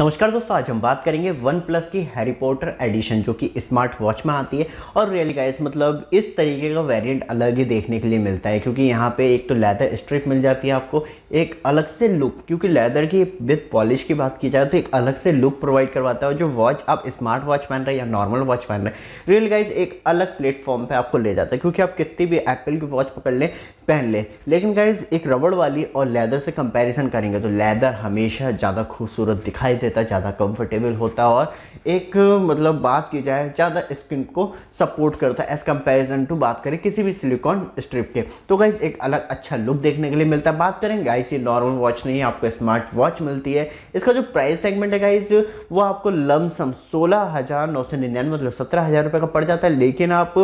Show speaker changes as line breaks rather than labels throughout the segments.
नमस्कार दोस्तों आज हम बात करेंगे वन प्लस की हैरी पॉटर एडिशन जो कि स्मार्ट वॉच में आती है और रियली गाइस मतलब इस तरीके का वेरिएंट अलग ही देखने के लिए मिलता है क्योंकि यहाँ पे एक तो लेदर स्ट्रिप मिल जाती है आपको एक अलग से लुक क्योंकि लेदर की विथ पॉलिश की बात की जाए तो एक अलग से लुक प्रोवाइड करवाता है और जो वॉच आप स्मार्ट वॉच पहन रहे हैं या नॉर्मल वॉच पहन रहे हैं रियल गाइज एक अलग प्लेटफॉर्म पर आपको ले जाता है क्योंकि आप कितनी भी एप्पल की वॉच पकड़ लें पहन लें लेकिन गाइज एक रबड़ वाली और लेदर से कंपेरिजन करेंगे तो लेदर हमेशा ज़्यादा खूबसूरत दिखाई दे देता है ज़्यादा कंफर्टेबल होता है और एक मतलब बात की जाए ज़्यादा स्किन को सपोर्ट करता है एज़ कंपेरिजन टू बात करें किसी भी सिलिकॉन स्ट्रिप के तो गाइस एक अलग अच्छा लुक देखने के लिए मिलता है बात करें गाइस ये नॉर्मल वॉच नहीं है आपको स्मार्ट वॉच मिलती है इसका जो प्राइस सेगमेंट है गाइस वो आपको लमसम सोलह हज़ार नौ सौ निन्यानवे मतलब सत्रह हज़ार रुपये का पड़ जाता है लेकिन आप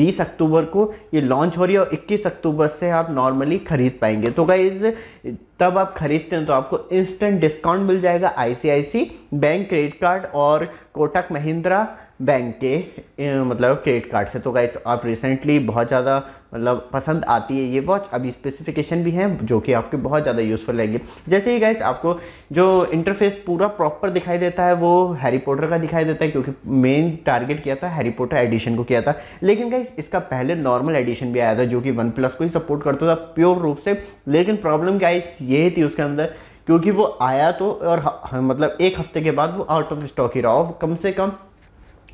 बीस अक्टूबर को ये लॉन्च हो रही है और इक्कीस अक्टूबर से आप नॉर्मली ख़रीद पाएंगे तो गाइज़ तब आप खरीदते हैं तो आपको इंस्टेंट डिस्काउंट मिल जाएगा आईसीआईसी बैंक क्रेडिट कार्ड और कोटक महिंद्रा बैंक के मतलब क्रेडिट कार्ड से तो गाइस आप रिसेंटली बहुत ज़्यादा मतलब पसंद आती है ये वॉच अभी स्पेसिफिकेशन भी हैं जो कि आपके बहुत ज़्यादा यूज़फुल रहेगी जैसे ही गाइस आपको जो इंटरफेस पूरा प्रॉपर दिखाई देता है वो हैरी पॉटर का दिखाई देता है क्योंकि मेन टारगेट किया था हैरी पॉटर एडिशन को किया था लेकिन गाइस इसका पहले नॉर्मल एडिशन भी आया था जो कि वन प्लस को ही सपोर्ट करता था प्योर रूप से लेकिन प्रॉब्लम गाइस ये थी उसके अंदर क्योंकि वो आया तो और मतलब एक हफ्ते के बाद वो आउट ऑफ स्टॉक ही रहा कम से कम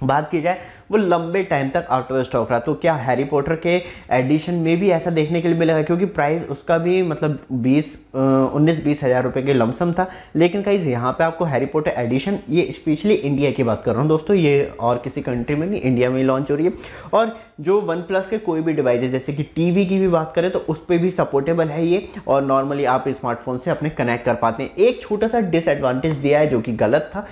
बात की जाए वो लंबे टाइम तक आउट ऑफ स्टॉक रहा तो क्या हैरी पॉटर के एडिशन में भी ऐसा देखने के लिए मिलेगा क्योंकि प्राइस उसका भी मतलब 20 उन्नीस बीस हज़ार रुपये के लमसम था लेकिन कहीं यहाँ पे आपको हैरी पॉटर एडिशन ये स्पेशली इंडिया की बात कर रहा हूँ दोस्तों ये और किसी कंट्री में नहीं इंडिया में ही लॉन्च हो रही है और जो वन प्लस के कोई भी डिवाइस जैसे कि टी की भी बात करें तो उस पर भी सपोर्टेबल है ये और नॉर्मली आप स्मार्टफोन से अपने कनेक्ट कर पाते हैं एक छोटा सा डिसएडवांटेज दिया है जो कि गलत था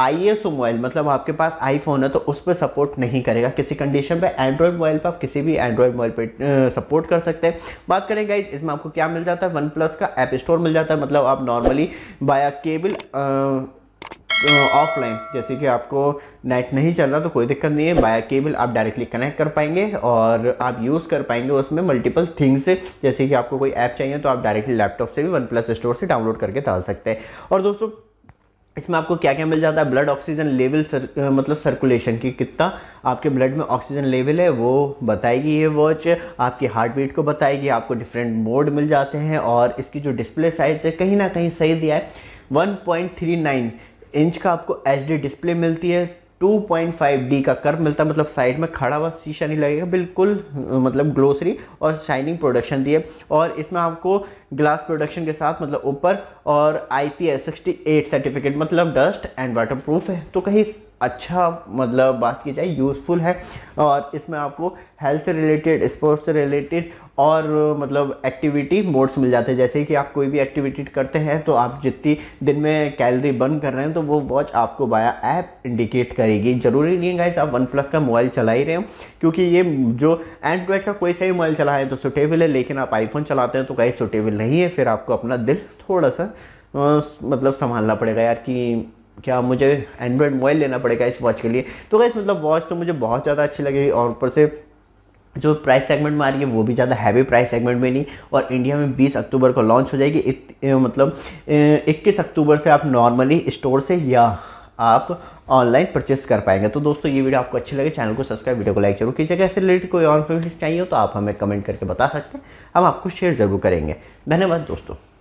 आई तो मोबाइल मतलब आपके पास आईफोन है तो उस पर सपोर्ट नहीं करेगा किसी कंडीशन पे एंड्रॉयड मोबाइल पर आप किसी भी एंड्रॉयड मोबाइल पे सपोर्ट कर सकते हैं बात करें गाइज इसमें आपको क्या मिल जाता है वन प्लस का ऐप स्टोर मिल जाता है मतलब आप नॉर्मली बाया केबल ऑफलाइन जैसे कि आपको नेट नहीं चल रहा तो कोई दिक्कत नहीं है बाया केबल आप डायरेक्टली कनेक्ट कर पाएंगे और आप यूज़ कर पाएंगे उसमें मल्टीपल थिंग्स जैसे कि आपको कोई ऐप चाहिए तो आप डायरेक्टली लैपटॉप से भी वन प्लस स्टोर से डाउनलोड करके डाल सकते हैं और दोस्तों इसमें आपको क्या क्या मिल जाता है ब्लड ऑक्सीजन लेवल सर, मतलब सर्कुलेशन की कितना आपके ब्लड में ऑक्सीजन लेवल है वो बताएगी ये वॉच आपकी हार्ट बीट को बताएगी आपको डिफरेंट मोड मिल जाते हैं और इसकी जो डिस्प्ले साइज़ है कहीं ना कहीं सही दिया है 1.39 इंच का आपको एच डिस्प्ले मिलती है 2.5D का कर्व मिलता है मतलब साइड में खड़ा हुआ शीशा नहीं लगेगा बिल्कुल मतलब ग्लोसरी और शाइनिंग प्रोडक्शन दिए और इसमें आपको ग्लास प्रोडक्शन के साथ मतलब ऊपर और आई पी सर्टिफिकेट मतलब डस्ट एंड वाटर प्रूफ है तो कहीं अच्छा मतलब बात की जाए यूज़फुल है और इसमें आपको हेल्थ से रिलेटेड स्पोर्ट्स से रिलेटेड और मतलब एक्टिविटी मोड्स मिल जाते हैं जैसे कि आप कोई भी एक्टिविटी करते हैं तो आप जितनी दिन में कैलरी बर्न कर रहे हैं तो वो वॉच आपको बाया ऐप इंडिकेट करेगी ज़रूरी नहीं है इस आप वन प्लस का मोबाइल चला ही रहे हो क्योंकि ये जो एंड्रॉयड का कोई सा भी मोबाइल चला है तो सुटेबल है लेकिन आप आईफोन चलाते हैं तो कहीं सुटेबल नहीं है फिर आपको अपना दिल थोड़ा सा मतलब संभालना पड़ेगा यार कि क्या मुझे एंड्रॉयड मोबाइल लेना पड़ेगा इस वॉच के लिए तो गैस मतलब वॉच तो मुझे बहुत ज़्यादा अच्छी लगेगी और ऊपर से जो प्राइस सेगमेंट में आ रही है वो भी ज़्यादा हैवी प्राइस सेगमेंट में नहीं और इंडिया में 20 अक्टूबर को लॉन्च हो जाएगी इत, मतलब इक्कीस अक्टूबर से आप नॉर्मली स्टोर से या आप ऑनलाइन परचेस कर पाएंगे तो दोस्तों ये वीडियो आपको अच्छी लगे चैनल को सब्सक्राइब वीडियो को लाइक जरूर कीजिएगा ऐसे रिलेटेड कोई और इन्फॉर्मेशन चाहिए हो तो आप हमें कमेंट करके बता सकते हैं हम आपको शेयर जरूर करेंगे धन्यवाद दोस्तों